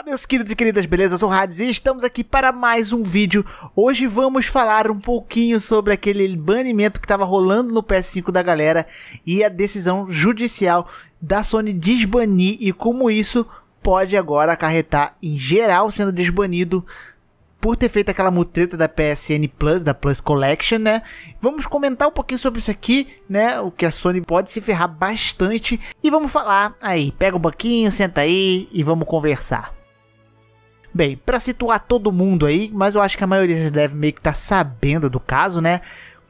Olá meus queridos e queridas, beleza? Eu sou o Hades e estamos aqui para mais um vídeo. Hoje vamos falar um pouquinho sobre aquele banimento que estava rolando no PS5 da galera e a decisão judicial da Sony desbanir e como isso pode agora acarretar em geral sendo desbanido por ter feito aquela mutreta da PSN Plus, da Plus Collection, né? Vamos comentar um pouquinho sobre isso aqui, né? O que a Sony pode se ferrar bastante. E vamos falar aí. Pega um banquinho, senta aí e vamos conversar. Bem, para situar todo mundo aí, mas eu acho que a maioria já deve meio que estar tá sabendo do caso, né?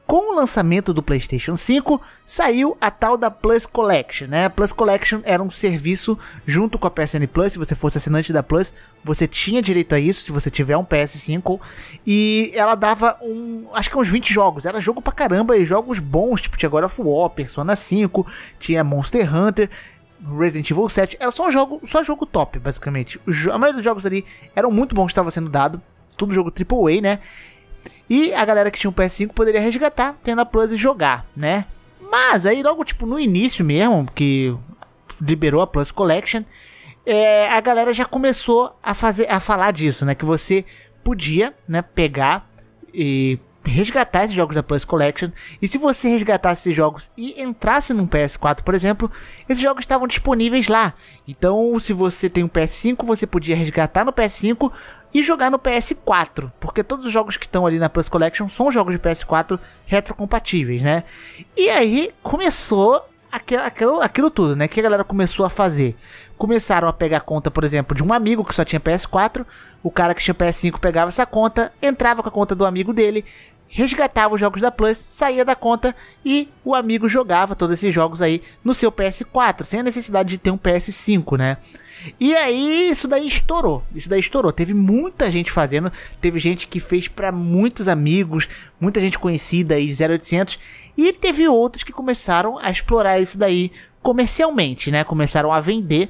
Com o lançamento do PlayStation 5, saiu a tal da Plus Collection, né? A Plus Collection era um serviço junto com a PSN Plus, se você fosse assinante da Plus, você tinha direito a isso, se você tiver um PS5, e ela dava um, acho que uns 20 jogos, era jogo pra caramba e jogos bons, tipo, tinha agora of War, Persona 5, tinha Monster Hunter, Resident Evil 7 era é só um jogo, só jogo top, basicamente. A maioria dos jogos ali eram muito bons que estava sendo dado, tudo jogo AAA, né? E a galera que tinha o um PS5 poderia resgatar, tendo a Plus e jogar, né? Mas aí logo tipo no início mesmo, que liberou a Plus Collection, é, a galera já começou a fazer a falar disso, né, que você podia, né, pegar e resgatar esses jogos da Plus Collection. E se você resgatasse esses jogos e entrasse num PS4, por exemplo, esses jogos estavam disponíveis lá. Então, se você tem um PS5, você podia resgatar no PS5 e jogar no PS4, porque todos os jogos que estão ali na Plus Collection são jogos de PS4 retrocompatíveis, né? E aí começou aquilo, aquilo, aquilo tudo, né? Que a galera começou a fazer. Começaram a pegar conta, por exemplo, de um amigo que só tinha PS4. O cara que tinha PS5 pegava essa conta, entrava com a conta do amigo dele, resgatava os jogos da Plus, saía da conta e o amigo jogava todos esses jogos aí no seu PS4, sem a necessidade de ter um PS5, né? E aí isso daí estourou, isso daí estourou. Teve muita gente fazendo, teve gente que fez para muitos amigos, muita gente conhecida aí de 0800 e teve outros que começaram a explorar isso daí comercialmente, né? Começaram a vender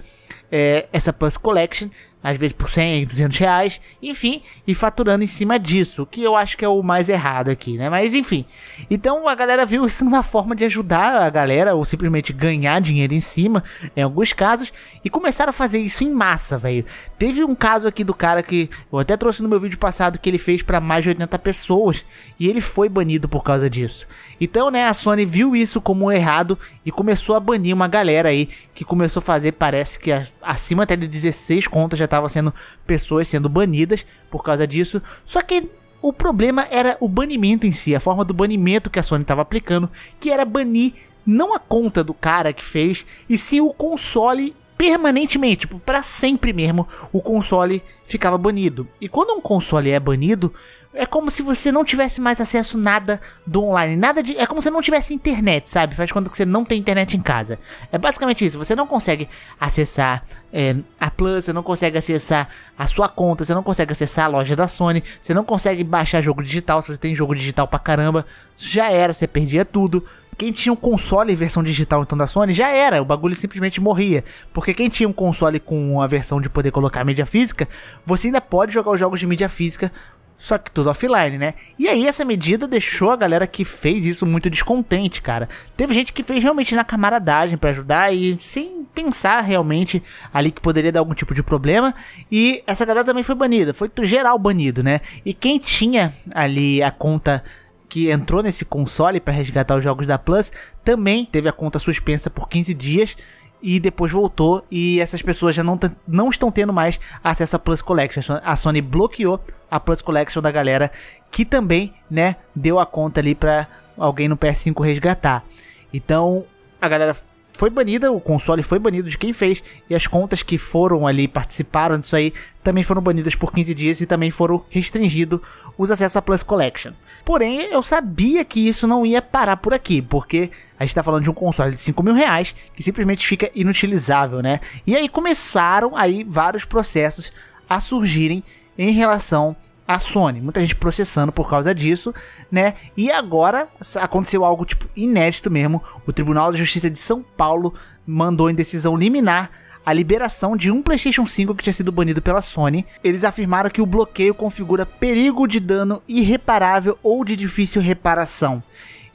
é, essa Plus Collection às vezes por 100, 200 reais, enfim, e faturando em cima disso, que eu acho que é o mais errado aqui, né? Mas enfim, então a galera viu isso numa forma de ajudar a galera, ou simplesmente ganhar dinheiro em cima, em alguns casos, e começaram a fazer isso em massa, velho. Teve um caso aqui do cara que eu até trouxe no meu vídeo passado que ele fez para mais de 80 pessoas, e ele foi banido por causa disso. Então, né, a Sony viu isso como errado e começou a banir uma galera aí que começou a fazer, parece que acima até de 16 contas já estavam sendo pessoas sendo banidas por causa disso. Só que o problema era o banimento em si, a forma do banimento que a Sony estava aplicando, que era banir não a conta do cara que fez, e sim o console permanentemente, tipo, para sempre mesmo, o console ficava banido. E quando um console é banido, é como se você não tivesse mais acesso nada do online, nada de, é como se não tivesse internet, sabe? Faz quando que você não tem internet em casa. É basicamente isso. Você não consegue acessar é, a Plus, você não consegue acessar a sua conta, você não consegue acessar a loja da Sony, você não consegue baixar jogo digital. Se você tem jogo digital pra caramba, já era, você perdia tudo quem tinha um console em versão digital então da Sony já era, o bagulho simplesmente morria. Porque quem tinha um console com a versão de poder colocar mídia física, você ainda pode jogar os jogos de mídia física, só que tudo offline, né? E aí essa medida deixou a galera que fez isso muito descontente, cara. Teve gente que fez realmente na camaradagem para ajudar e sem pensar realmente ali que poderia dar algum tipo de problema. E essa galera também foi banida, foi geral banido, né? E quem tinha ali a conta que entrou nesse console para resgatar os jogos da Plus, também teve a conta suspensa por 15 dias e depois voltou e essas pessoas já não, não estão tendo mais acesso à Plus Collection. A Sony bloqueou a Plus Collection da galera que também, né, deu a conta ali para alguém no PS5 resgatar. Então, a galera foi banida, o console foi banido de quem fez, e as contas que foram ali, participaram disso aí, também foram banidas por 15 dias e também foram restringidos os acessos à Plus Collection. Porém, eu sabia que isso não ia parar por aqui, porque a gente tá falando de um console de 5 mil reais que simplesmente fica inutilizável, né? E aí começaram aí vários processos a surgirem em relação a Sony. Muita gente processando por causa disso, né? E agora aconteceu algo tipo inédito mesmo. O Tribunal de Justiça de São Paulo mandou em decisão liminar a liberação de um PlayStation 5 que tinha sido banido pela Sony. Eles afirmaram que o bloqueio configura perigo de dano irreparável ou de difícil reparação.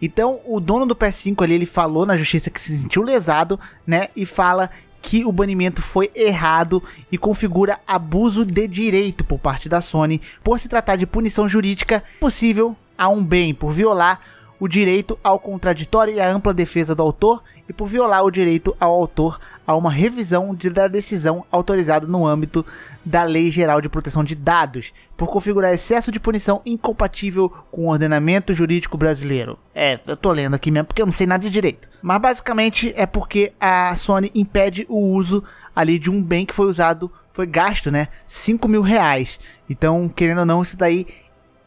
Então, o dono do PS5 ali, ele falou na justiça que se sentiu lesado, né? E fala que o banimento foi errado e configura abuso de direito por parte da Sony por se tratar de punição jurídica possível a um bem por violar o direito ao contraditório e à ampla defesa do autor e por violar o direito ao autor a uma revisão de, da decisão autorizada no âmbito da Lei Geral de Proteção de Dados, por configurar excesso de punição incompatível com o ordenamento jurídico brasileiro. É, eu tô lendo aqui mesmo porque eu não sei nada de direito. Mas basicamente é porque a Sony impede o uso ali de um bem que foi usado, foi gasto, né? 5 mil reais. Então, querendo ou não, isso daí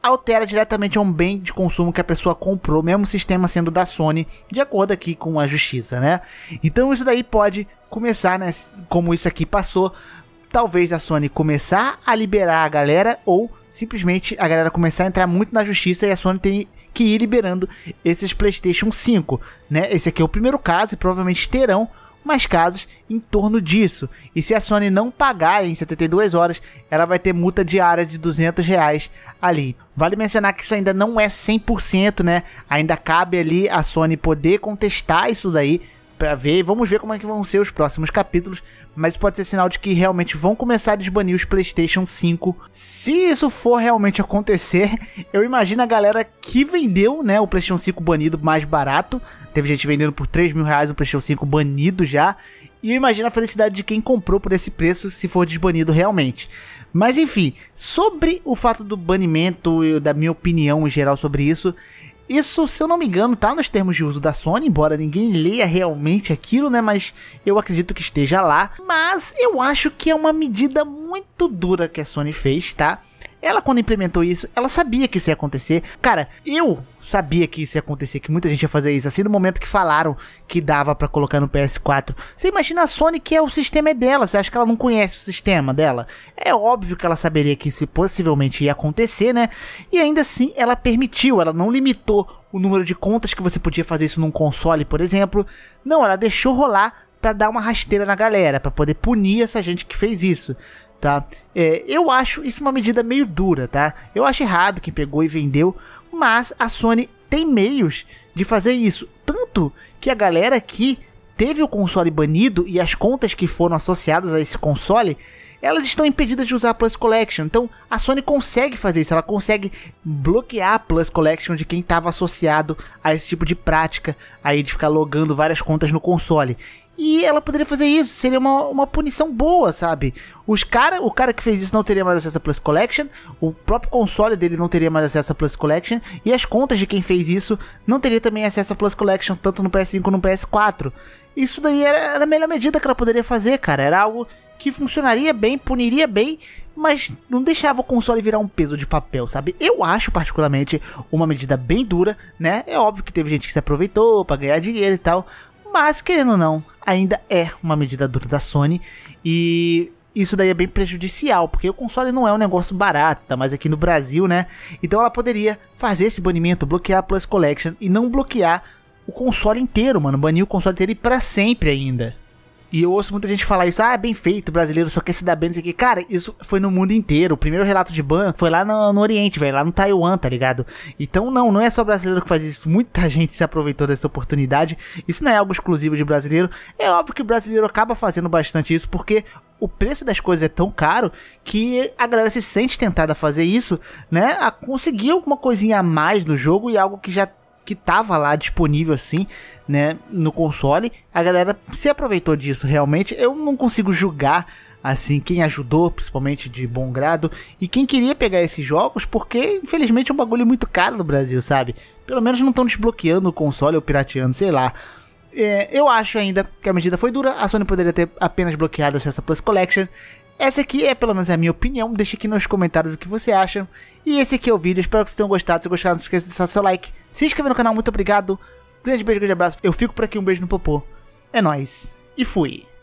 altera diretamente a um bem de consumo que a pessoa comprou, mesmo sistema sendo da Sony, de acordo aqui com a justiça, né? Então isso daí pode começar, né, como isso aqui passou, talvez a Sony começar a liberar a galera ou simplesmente a galera começar a entrar muito na justiça e a Sony tem que ir liberando esses PlayStation 5, né? Esse aqui é o primeiro caso e provavelmente terão mais casos em torno disso. E se a Sony não pagar em 72 horas, ela vai ter multa diária de 200 reais ali. Vale mencionar que isso ainda não é 100%, né? Ainda cabe ali a Sony poder contestar isso daí para ver. Vamos ver como é que vão ser os próximos capítulos. Mas pode ser sinal de que realmente vão começar a desbanir os PlayStation 5. Se isso for realmente acontecer, eu imagino a galera que vendeu, né, o PlayStation 5 banido mais barato. Teve gente vendendo por 3 mil reais o PlayStation 5 banido já. E eu imagino a felicidade de quem comprou por esse preço se for desbanido realmente. Mas enfim, sobre o fato do banimento e da minha opinião em geral sobre isso, isso, se eu não me engano, tá nos termos de uso da Sony, embora ninguém leia realmente aquilo, né? Mas eu acredito que esteja lá. Mas eu acho que é uma medida muito dura que a Sony fez, tá? Ela, quando implementou isso, ela sabia que isso ia acontecer. Cara, eu sabia que isso ia acontecer, que muita gente ia fazer isso. Assim, no momento que falaram que dava para colocar no PS4. Você imagina a Sony que é o sistema é dela. Você acha que ela não conhece o sistema dela? É óbvio que ela saberia que isso possivelmente ia acontecer, né? E ainda assim, ela permitiu, ela não limitou o número de contas que você podia fazer isso num console, por exemplo. Não, ela deixou rolar para dar uma rasteira na galera, para poder punir essa gente que fez isso tá? É, eu acho isso uma medida meio dura, tá? Eu acho errado quem pegou e vendeu, mas a Sony tem meios de fazer isso. Tanto que a galera aqui teve o console banido e as contas que foram associadas a esse console, elas estão impedidas de usar a Plus Collection. Então a Sony consegue fazer isso, ela consegue bloquear a Plus Collection de quem estava associado a esse tipo de prática aí de ficar logando várias contas no console. E ela poderia fazer isso, seria uma, uma punição boa, sabe? Os cara, o cara que fez isso não teria mais acesso à Plus Collection, o próprio console dele não teria mais acesso à Plus Collection, e as contas de quem fez isso não teria também acesso à Plus Collection, tanto no PS5 como no PS4. Isso daí era a melhor medida que ela poderia fazer, cara. Era algo que funcionaria bem, puniria bem, mas não deixava o console virar um peso de papel, sabe? Eu acho particularmente uma medida bem dura, né? É óbvio que teve gente que se aproveitou para ganhar dinheiro e tal, mas, querendo ou não, ainda é uma medida dura da Sony. E isso daí é bem prejudicial, porque o console não é um negócio barato, tá mais aqui no Brasil, né? Então ela poderia fazer esse banimento, bloquear a Plus Collection e não bloquear o console inteiro, mano. Banir o console inteiro e pra sempre ainda. E eu ouço muita gente falar isso, ah, bem feito, brasileiro só quer se dar bem, não sei o que. Cara, isso foi no mundo inteiro. O primeiro relato de ban foi lá no, no Oriente, velho, lá no Taiwan, tá ligado? Então, não, não é só brasileiro que faz isso. Muita gente se aproveitou dessa oportunidade. Isso não é algo exclusivo de brasileiro. É óbvio que o brasileiro acaba fazendo bastante isso, porque o preço das coisas é tão caro que a galera se sente tentada a fazer isso, né? A conseguir alguma coisinha a mais no jogo e algo que já que tava lá disponível assim, né, no console, a galera se aproveitou disso realmente. Eu não consigo julgar assim quem ajudou, principalmente de bom grado, e quem queria pegar esses jogos, porque infelizmente é um bagulho muito caro no Brasil, sabe? Pelo menos não estão desbloqueando o console ou pirateando, sei lá. É, eu acho ainda que a medida foi dura. A Sony poderia ter apenas bloqueado essa Plus Collection. Essa aqui é pelo menos a minha opinião. Deixa aqui nos comentários o que você acha. E esse aqui é o vídeo. Espero que vocês tenham gostado. Se gostaram, não esqueça de deixar seu like. Se inscrever no canal. Muito obrigado. Grande beijo, grande abraço. Eu fico por aqui. Um beijo no popô. É nóis. E fui.